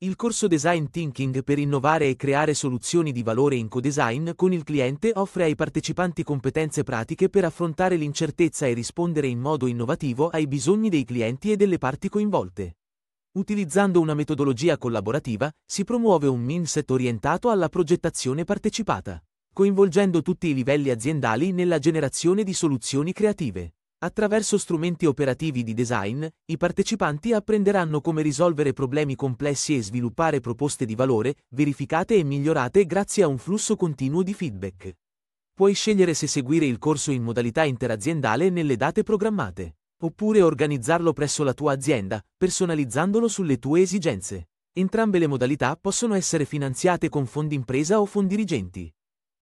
Il corso Design Thinking per innovare e creare soluzioni di valore in co-design con il cliente offre ai partecipanti competenze pratiche per affrontare l'incertezza e rispondere in modo innovativo ai bisogni dei clienti e delle parti coinvolte. Utilizzando una metodologia collaborativa, si promuove un mindset orientato alla progettazione partecipata, coinvolgendo tutti i livelli aziendali nella generazione di soluzioni creative. Attraverso strumenti operativi di design, i partecipanti apprenderanno come risolvere problemi complessi e sviluppare proposte di valore, verificate e migliorate grazie a un flusso continuo di feedback. Puoi scegliere se seguire il corso in modalità interaziendale nelle date programmate, oppure organizzarlo presso la tua azienda, personalizzandolo sulle tue esigenze. Entrambe le modalità possono essere finanziate con fondi impresa o fondi dirigenti.